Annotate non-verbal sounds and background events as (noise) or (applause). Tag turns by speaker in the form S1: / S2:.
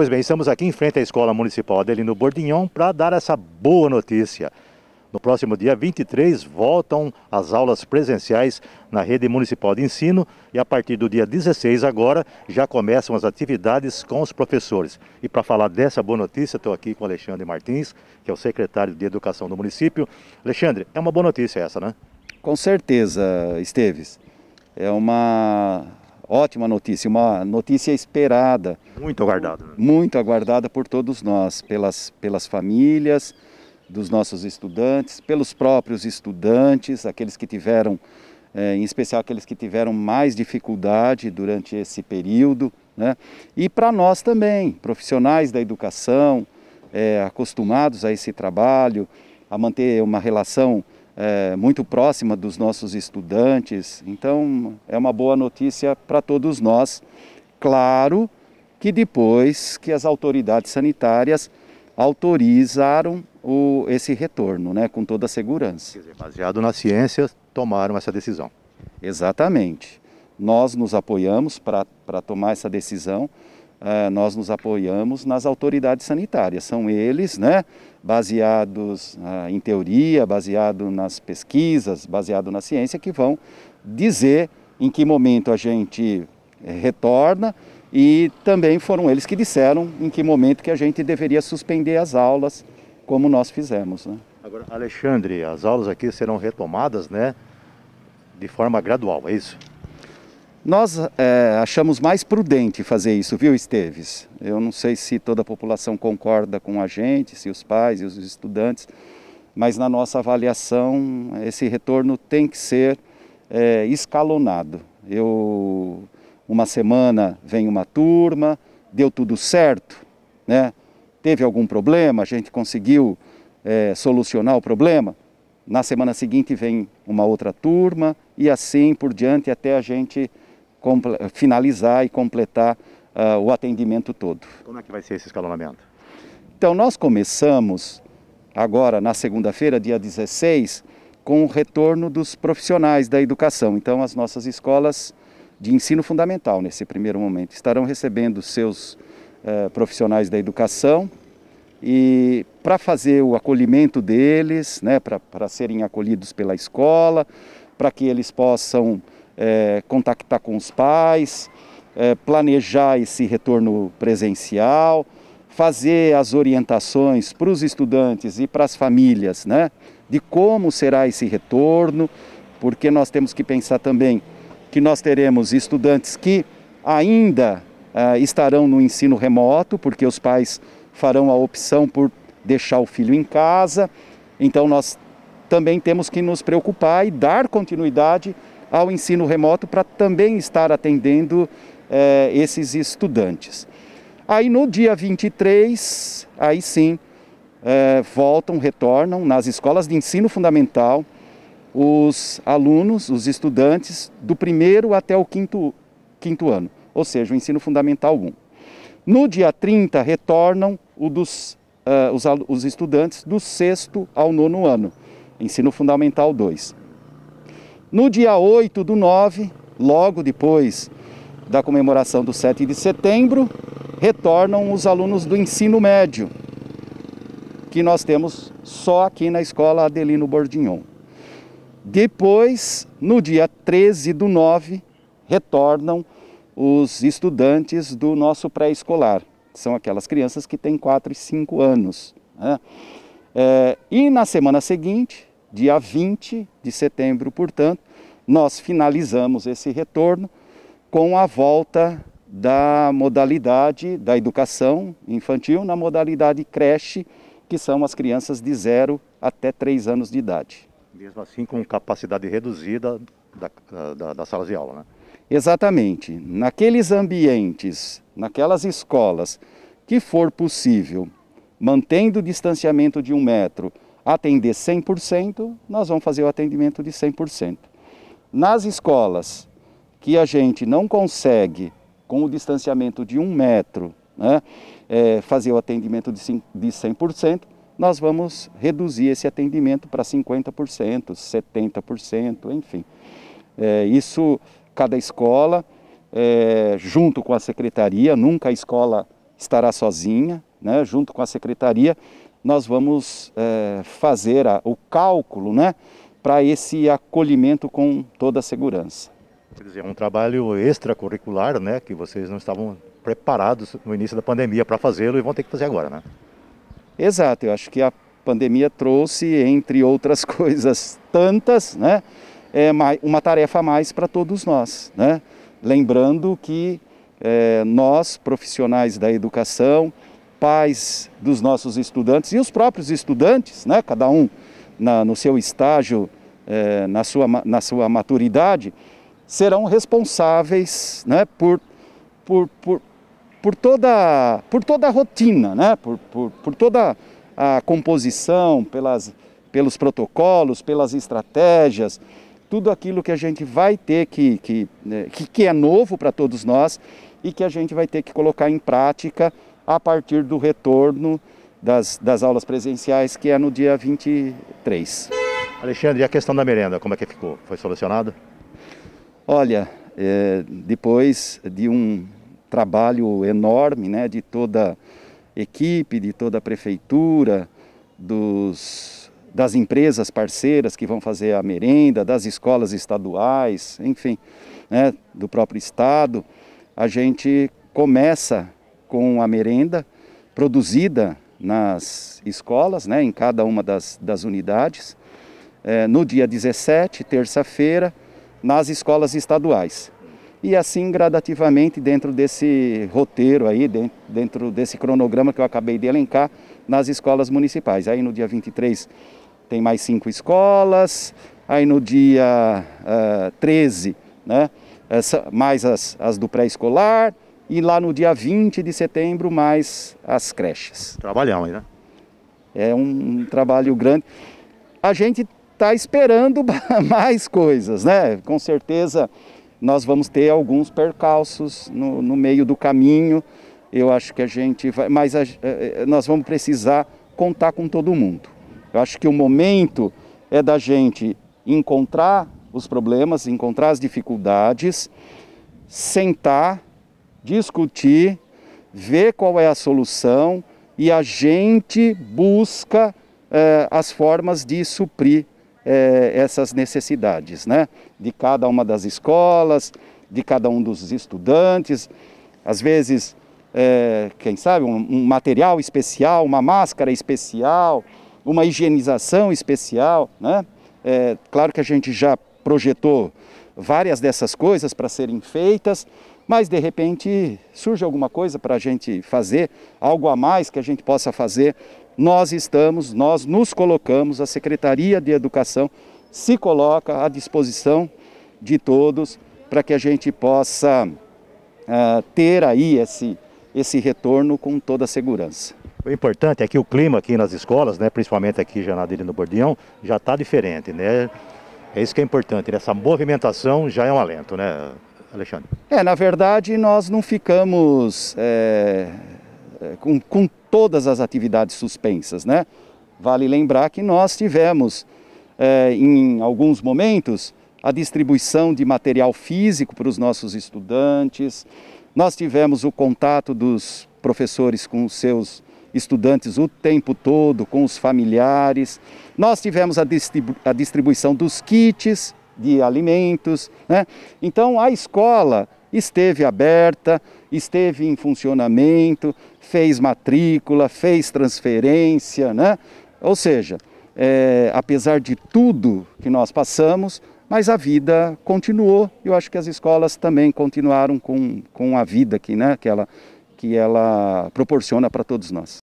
S1: Pois bem, estamos aqui em frente à Escola Municipal Adelino Bordignon para dar essa boa notícia. No próximo dia 23, voltam as aulas presenciais na rede municipal de ensino e a partir do dia 16 agora já começam as atividades com os professores. E para falar dessa boa notícia, estou aqui com o Alexandre Martins, que é o secretário de Educação do
S2: município. Alexandre, é uma boa notícia essa, né? Com certeza, Esteves. É uma ótima notícia, uma notícia esperada. Muito aguardada. Né? Muito aguardada por todos nós, pelas, pelas famílias dos nossos estudantes, pelos próprios estudantes, aqueles que tiveram, é, em especial aqueles que tiveram mais dificuldade durante esse período, né? e para nós também, profissionais da educação, é, acostumados a esse trabalho, a manter uma relação é, muito próxima dos nossos estudantes. Então, é uma boa notícia para todos nós. Claro que depois que as autoridades sanitárias autorizaram o, esse retorno, né, com toda a segurança. Quer dizer, baseado na ciência, tomaram essa decisão. Exatamente. Nós nos apoiamos para tomar essa decisão. Ah, nós nos apoiamos nas autoridades sanitárias. São eles, né, baseados uh, em teoria, baseado nas pesquisas, baseado na ciência, que vão dizer em que momento a gente eh, retorna e também foram eles que disseram em que momento que a gente deveria suspender as aulas, como nós fizemos. Né?
S1: Agora, Alexandre, as aulas aqui serão retomadas, né, de forma gradual, é isso?
S2: Nós é, achamos mais prudente fazer isso, viu, Esteves? Eu não sei se toda a população concorda com a gente, se os pais e os estudantes, mas na nossa avaliação, esse retorno tem que ser é, escalonado. Eu, uma semana vem uma turma, deu tudo certo, né? teve algum problema, a gente conseguiu é, solucionar o problema. Na semana seguinte vem uma outra turma e assim por diante até a gente finalizar e completar uh, o atendimento todo. Como é que vai ser esse escalonamento? Então, nós começamos agora, na segunda-feira, dia 16, com o retorno dos profissionais da educação. Então, as nossas escolas de ensino fundamental, nesse primeiro momento, estarão recebendo seus uh, profissionais da educação e para fazer o acolhimento deles, né, para serem acolhidos pela escola, para que eles possam é, contactar com os pais, é, planejar esse retorno presencial, fazer as orientações para os estudantes e para as famílias, né? De como será esse retorno, porque nós temos que pensar também que nós teremos estudantes que ainda é, estarão no ensino remoto, porque os pais farão a opção por deixar o filho em casa. Então nós também temos que nos preocupar e dar continuidade ao ensino remoto para também estar atendendo eh, esses estudantes. Aí no dia 23, aí sim, eh, voltam, retornam nas escolas de ensino fundamental os alunos, os estudantes do primeiro até o quinto, quinto ano, ou seja, o ensino fundamental 1. No dia 30, retornam dos, eh, os, os estudantes do sexto ao nono ano, ensino fundamental 2. No dia 8 do 9, logo depois da comemoração do 7 de setembro, retornam os alunos do ensino médio, que nós temos só aqui na escola Adelino Bordignon. Depois, no dia 13 do 9, retornam os estudantes do nosso pré-escolar. que São aquelas crianças que têm 4 e 5 anos. Né? É, e na semana seguinte, Dia 20 de setembro, portanto, nós finalizamos esse retorno com a volta da modalidade da educação infantil na modalidade creche, que são as crianças de 0 até 3 anos de idade. Mesmo assim com capacidade reduzida da, da, das salas de aula, né? Exatamente. Naqueles ambientes, naquelas escolas que for possível, mantendo o distanciamento de um metro atender 100%, nós vamos fazer o atendimento de 100%. Nas escolas que a gente não consegue, com o distanciamento de um metro, né, é, fazer o atendimento de, 100%, nós vamos reduzir esse atendimento para 50%, 70%, enfim. É, isso, cada escola, é, junto com a secretaria, nunca a escola estará sozinha, né, junto com a secretaria, nós vamos é, fazer a, o cálculo né, para esse acolhimento com toda a segurança.
S1: Quer dizer, é um trabalho extracurricular né, que vocês não estavam preparados no início da pandemia para
S2: fazê-lo e vão ter que fazer agora, né? Exato, eu acho que a pandemia trouxe, entre outras (laughs) coisas tantas, né, é uma tarefa a mais para todos nós. Né? Lembrando que é, nós, profissionais da educação, pais dos nossos estudantes e os próprios estudantes, né, cada um na, no seu estágio, é, na, sua, na sua maturidade, serão responsáveis né, por, por, por, por, toda, por toda a rotina, né, por, por, por toda a composição, pelas, pelos protocolos, pelas estratégias, tudo aquilo que a gente vai ter que, que, né, que é novo para todos nós e que a gente vai ter que colocar em prática a partir do retorno das, das aulas presenciais, que é no dia 23.
S1: Alexandre, e a questão da merenda, como é que ficou? Foi solucionada?
S2: Olha, é, depois de um trabalho enorme né, de toda a equipe, de toda a prefeitura, dos, das empresas parceiras que vão fazer a merenda, das escolas estaduais, enfim, né, do próprio Estado, a gente começa com a merenda produzida nas escolas, né, em cada uma das, das unidades, é, no dia 17, terça-feira, nas escolas estaduais. E assim gradativamente dentro desse roteiro aí, dentro, desse cronograma que eu acabei de elencar, nas escolas municipais. Aí no dia 23 tem mais cinco escolas, aí no dia uh, eh, 13, né, essa, mais as, as do pré-escolar, e lá no dia 20 de setembro mais as creches. Trabalhão aí, né? É um, trabalho grande. A gente está esperando (laughs) mais coisas, né? Com certeza nós vamos ter alguns percalços no, no meio do caminho. Eu acho que a gente vai, mas a, eh, eh, nós vamos precisar contar com todo mundo. Eu acho que o momento é da gente encontrar os problemas, encontrar as dificuldades, sentar discutir, ver qual é a solução e a gente busca eh, as formas de suprir eh, essas necessidades, né? De cada uma das escolas, de cada um dos estudantes, às vezes, eh, quem sabe, um, um material especial, uma máscara especial, uma higienização especial, né? É, claro que a gente já projetou várias dessas coisas para serem feitas, mas de repente surge alguma coisa para a gente fazer, algo a mais que a gente possa fazer. Nós estamos, nós nos colocamos, a Secretaria de Educação se coloca à disposição de todos para que a gente possa uh, ter aí esse, esse retorno com toda a segurança.
S1: O importante é que o clima aqui nas escolas, né, principalmente aqui já na Adelino Bordião, já está diferente, né? É isso que é importante, né? essa movimentação já é um alento, né, Alexandre?
S2: É, na verdade, nós não ficamos é, é, com, com todas as atividades suspensas, né? Vale lembrar que nós tivemos, é, em alguns momentos, a distribuição de material físico para os nossos estudantes, nós tivemos o contato dos professores com os seus estudantes o tempo todo, com os familiares. Nós tivemos a, distribu a distribuição dos kits de alimentos. Né? Então, a escola esteve aberta, esteve em funcionamento, fez matrícula, fez transferência. Né? Ou seja, é, apesar de tudo que nós passamos, mas a vida continuou. Eu acho que as escolas também continuaram com, com a vida aqui, né? que, ela, que ela proporciona para todos nós.